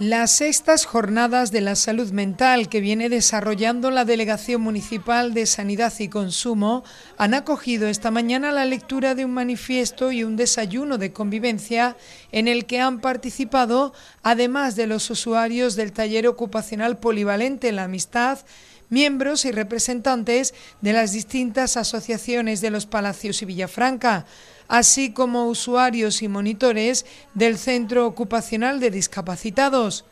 Las sextas jornadas de la salud mental que viene desarrollando la Delegación Municipal de Sanidad y Consumo han acogido esta mañana la lectura de un manifiesto y un desayuno de convivencia en el que han participado, además de los usuarios del taller ocupacional polivalente La Amistad, miembros y representantes de las distintas asociaciones de los Palacios y Villafranca así como usuarios y monitores del Centro Ocupacional de Discapacitados.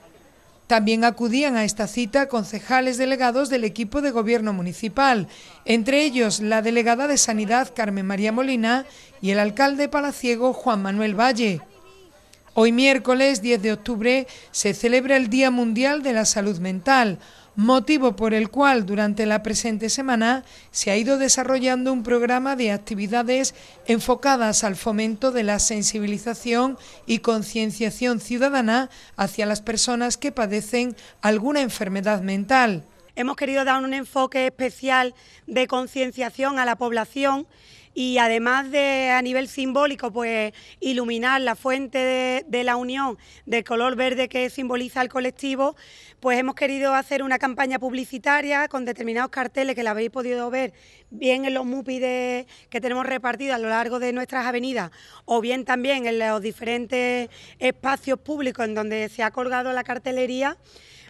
También acudían a esta cita concejales delegados del equipo de gobierno municipal, entre ellos la delegada de Sanidad Carmen María Molina y el alcalde palaciego Juan Manuel Valle. Hoy miércoles 10 de octubre se celebra el Día Mundial de la Salud Mental, motivo por el cual durante la presente semana se ha ido desarrollando un programa de actividades enfocadas al fomento de la sensibilización y concienciación ciudadana hacia las personas que padecen alguna enfermedad mental. Hemos querido dar un enfoque especial de concienciación a la población y además de a nivel simbólico, pues iluminar la fuente de, la unión del color verde que simboliza el colectivo, pues hemos querido hacer una campaña publicitaria con determinados carteles que la habéis podido ver bien en los MUPI que tenemos repartidos a lo largo de nuestras avenidas o bien también en los diferentes espacios públicos en donde se ha colgado la cartelería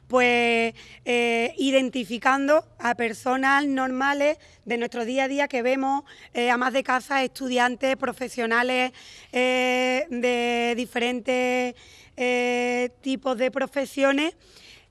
pues eh, identificando a personas normales de nuestro día a día que vemos, eh, a más de casa, estudiantes, profesionales eh, de diferentes tipos de profesiones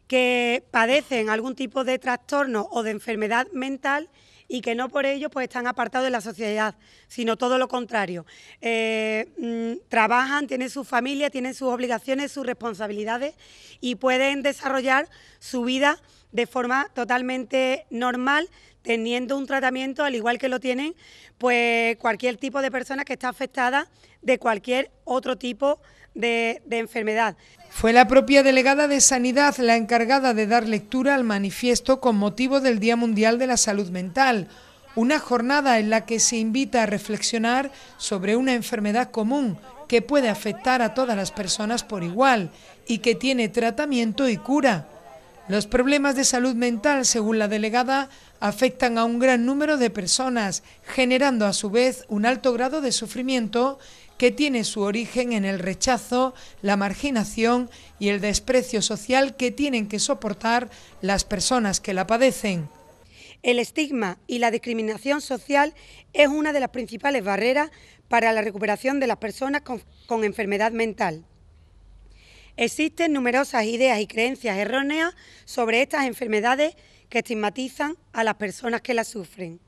que padecen algún tipo de trastorno o de enfermedad mental y que no por ello pues están apartados de la sociedad, sino todo lo contrario. Eh, mm, trabajan, tienen su familia, tienen sus obligaciones, sus responsabilidades y pueden desarrollar su vida de forma totalmente normal, teniendo un tratamiento al igual que lo tienen pues cualquier tipo de persona que está afectada de cualquier otro tipo de de, enfermedad. Fue la propia delegada de Sanidad la encargada de dar lectura al manifiesto con motivo del Día Mundial de la Salud Mental, una jornada en la que se invita a reflexionar sobre una enfermedad común que puede afectar a todas las personas por igual y que tiene tratamiento y cura. Los problemas de salud mental, según la delegada, afectan a un gran número de personas, generando a su vez un alto grado de sufrimiento que tiene su origen en el rechazo, la marginación y el desprecio social que tienen que soportar las personas que la padecen. El estigma y la discriminación social es una de las principales barreras para la recuperación de las personas con, enfermedad mental. Existen numerosas ideas y creencias erróneas sobre estas enfermedades que estigmatizan a las personas que las sufren.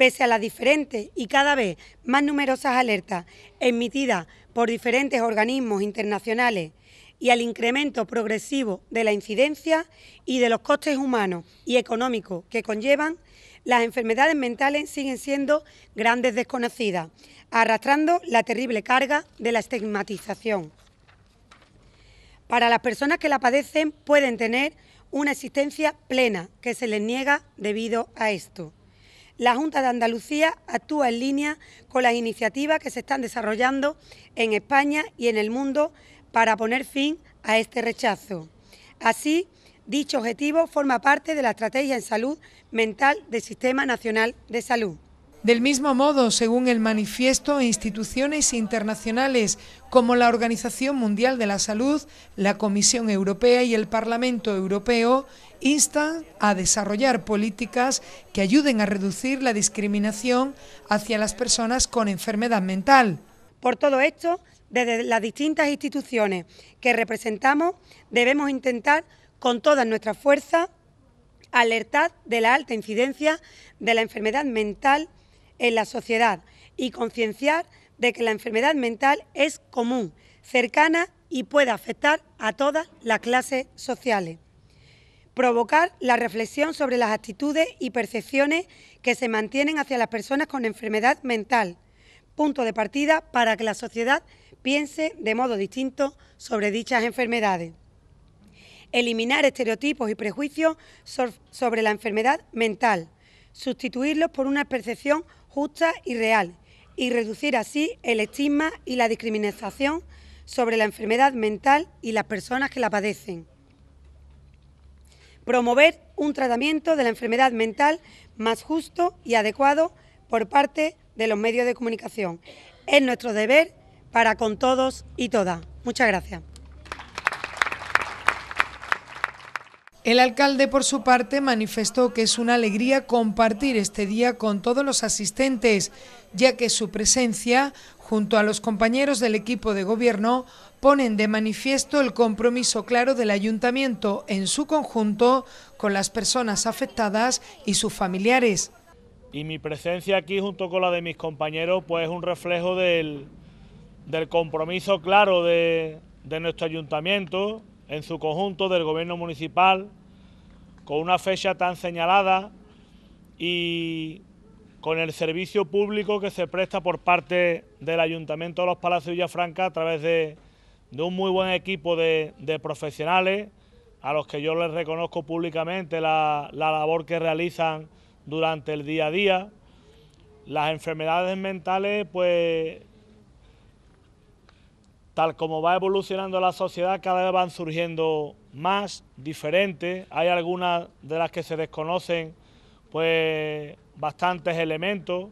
Pese a las diferentes y cada vez más numerosas alertas emitidas por diferentes organismos internacionales y al incremento progresivo de la incidencia y de los costes humanos y económicos que conllevan, las enfermedades mentales siguen siendo grandes desconocidas, arrastrando la terrible carga de la estigmatización. Para las personas que la padecen pueden tener una existencia plena que se les niega debido a esto la Junta de Andalucía actúa en línea con las iniciativas que se están desarrollando en España y en el mundo para poner fin a este rechazo. Así, dicho objetivo forma parte de la Estrategia en Salud Mental del Sistema Nacional de Salud. Del mismo modo, según el manifiesto, instituciones internacionales como la Organización Mundial de la Salud, la Comisión Europea y el Parlamento Europeo instan a desarrollar políticas que ayuden a reducir la discriminación hacia las personas con enfermedad mental. Por todo esto, desde las distintas instituciones que representamos, debemos intentar con toda nuestra fuerza alertar de la alta incidencia de la enfermedad mental en la sociedad y concienciar de que la enfermedad mental es común, cercana y puede afectar a todas las clases sociales. Provocar la reflexión sobre las actitudes y percepciones que se mantienen hacia las personas con enfermedad mental. Punto de partida para que la sociedad piense de modo distinto sobre dichas enfermedades. Eliminar estereotipos y prejuicios sobre la enfermedad mental sustituirlos por una percepción justa y real y reducir así el estigma y la discriminación sobre la enfermedad mental y las personas que la padecen. Promover un tratamiento de la enfermedad mental más justo y adecuado por parte de los medios de comunicación. Es nuestro deber para con todos y todas. Muchas gracias. El alcalde, por su parte, manifestó que es una alegría compartir este día con todos los asistentes, ya que su presencia, junto a los compañeros del equipo de gobierno, ponen de manifiesto el compromiso claro del ayuntamiento en su conjunto con las personas afectadas y sus familiares. Y mi presencia aquí junto con la de mis compañeros pues es un reflejo del, compromiso claro de nuestro ayuntamiento, en su conjunto del gobierno municipal, con una fecha tan señalada y con el servicio público que se presta por parte del Ayuntamiento de los Palacios Villafranca a través de, un muy buen equipo de, profesionales a los que yo les reconozco públicamente la, la labor que realizan durante el día a día. Las enfermedades mentales, pues tal como va evolucionando la sociedad, cada vez van surgiendo más, diferentes. Hay algunas de las que se desconocen, pues, bastantes elementos.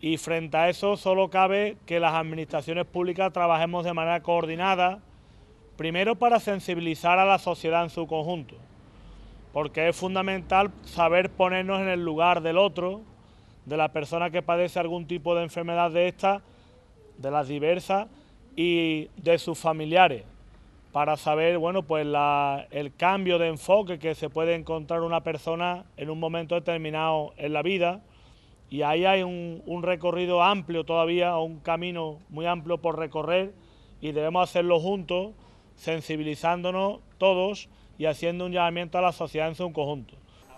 Y frente a eso solo cabe que las administraciones públicas trabajemos de manera coordinada, primero para sensibilizar a la sociedad en su conjunto, porque es fundamental saber ponernos en el lugar del otro, de la persona que padece algún tipo de enfermedad de esta, de las diversas, y de sus familiares para saber bueno pues el cambio de enfoque que se puede encontrar una persona en un momento determinado en la vida y ahí hay un, un recorrido amplio todavía un camino muy amplio por recorrer y debemos hacerlo juntos sensibilizándonos todos y haciendo un llamamiento a la sociedad en su conjunto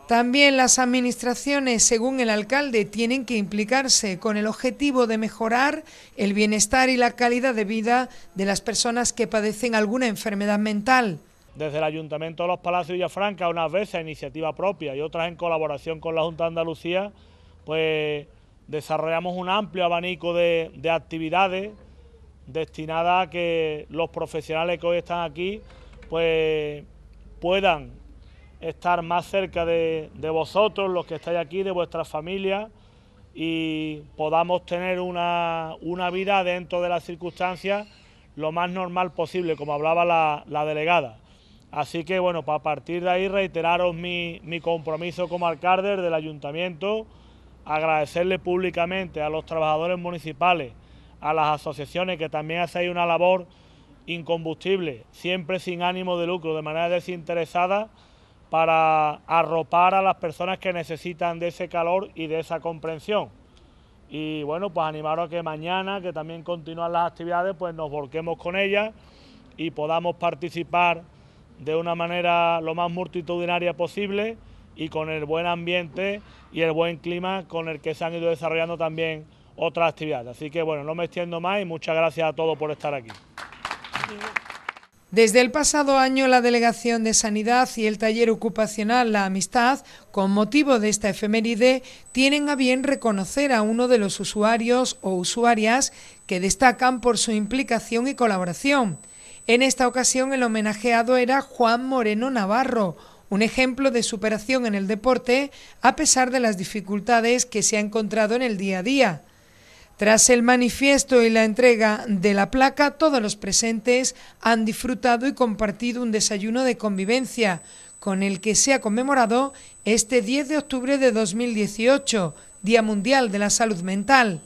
también las administraciones, según el alcalde, tienen que implicarse con el objetivo de mejorar el bienestar y la calidad de vida de las personas que padecen alguna enfermedad mental. Desde el Ayuntamiento de los Palacios de Villafranca, unas veces a iniciativa propia y otras en colaboración con la Junta de Andalucía, pues desarrollamos un amplio abanico de, actividades destinadas a que los profesionales que hoy están aquí pues puedan estar más cerca de, vosotros, los que estáis aquí, de vuestra familia y podamos tener una, vida dentro de las circunstancias lo más normal posible, como hablaba la, delegada. Así que bueno, a partir de ahí reiteraros mi, mi compromiso como alcalde del ayuntamiento, agradecerle públicamente a los trabajadores municipales, a las asociaciones que también hacéis una labor incombustible, siempre sin ánimo de lucro, de manera desinteresada para arropar a las personas que necesitan de ese calor y de esa comprensión. Y bueno, pues animaros a que mañana, que también continúan las actividades, pues nos volquemos con ellas y podamos participar de una manera lo más multitudinaria posible y con el buen ambiente y el buen clima con el que se han ido desarrollando también otras actividades. Así que bueno, no me extiendo más y muchas gracias a todos por estar aquí. Desde el pasado año, la Delegación de Sanidad y el taller ocupacional La Amistad, con motivo de esta efeméride, tienen a bien reconocer a uno de los usuarios o usuarias que destacan por su implicación y colaboración. En esta ocasión, el homenajeado era Juan Moreno Navarro, un ejemplo de superación en el deporte a pesar de las dificultades que se ha encontrado en el día a día. Tras el manifiesto y la entrega de la placa, todos los presentes han disfrutado y compartido un desayuno de convivencia con el que se ha conmemorado este 10 de octubre de 2018, Día Mundial de la Salud Mental.